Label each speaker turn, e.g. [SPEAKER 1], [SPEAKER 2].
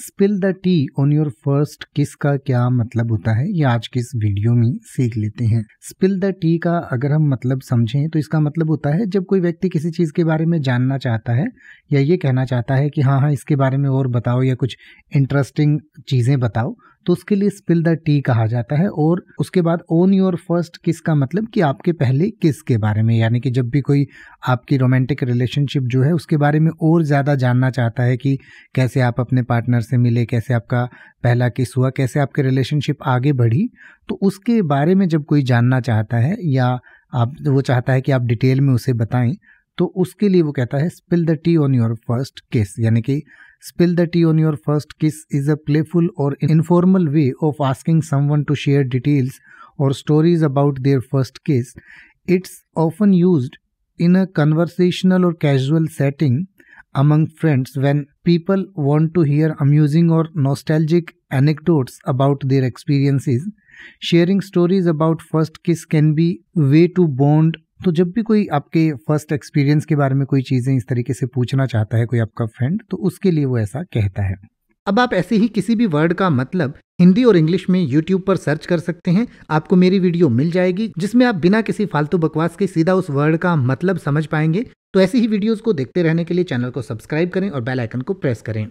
[SPEAKER 1] spill the tea on your first kiss का क्या मतलब होता है ये आज के इस वीडियो में सीख लेते हैं स्पिल द टी का अगर हम मतलब समझें तो इसका मतलब होता है जब कोई व्यक्ति किसी चीज़ के बारे में जानना चाहता है या ये कहना चाहता है कि हाँ हाँ इसके बारे में और बताओ या कुछ इंटरेस्टिंग चीज़ें बताओ तो उसके लिए स्पिल द टी कहा जाता है और उसके बाद ओन योर फर्स्ट किस का मतलब कि आपके पहले किस के बारे में यानी कि जब भी कोई आपकी रोमांटिक रिलेशनशिप जो है उसके बारे में और ज़्यादा जानना चाहता है कि कैसे आप अपने पार्टनर से मिले कैसे आपका पहला किस हुआ कैसे आपके रिलेशनशिप आगे बढ़ी तो उसके बारे में जब कोई जानना चाहता है या आप वो चाहता है कि आप डिटेल में उसे बताएं तो उसके लिए वो कहता है spill the tea on your first kiss यानी कि spill the tea on your first kiss is a playful और informal way of asking someone to share details और stories about their first kiss it's often use in a conversational और casual setting among friends when people want to hear amusing और nostalgic anecdotes about their experiences sharing stories about first kiss can be way to bond तो जब भी कोई आपके first experience के बारे में कोई चीज़ें इस तरीके से पूछना चाहता है कोई आपका फ्रेंड तो उसके लिए वो ऐसा कहता है अब आप ऐसे ही किसी भी वर्ड का मतलब हिंदी और इंग्लिश में यूट्यूब पर सर्च कर सकते हैं आपको मेरी वीडियो मिल जाएगी जिसमें आप बिना किसी फालतू बकवास के सीधा उस वर्ड का मतलब समझ पाएंगे तो ऐसी ही वीडियोस को देखते रहने के लिए चैनल को सब्सक्राइब करें और बेल आइकन को प्रेस करें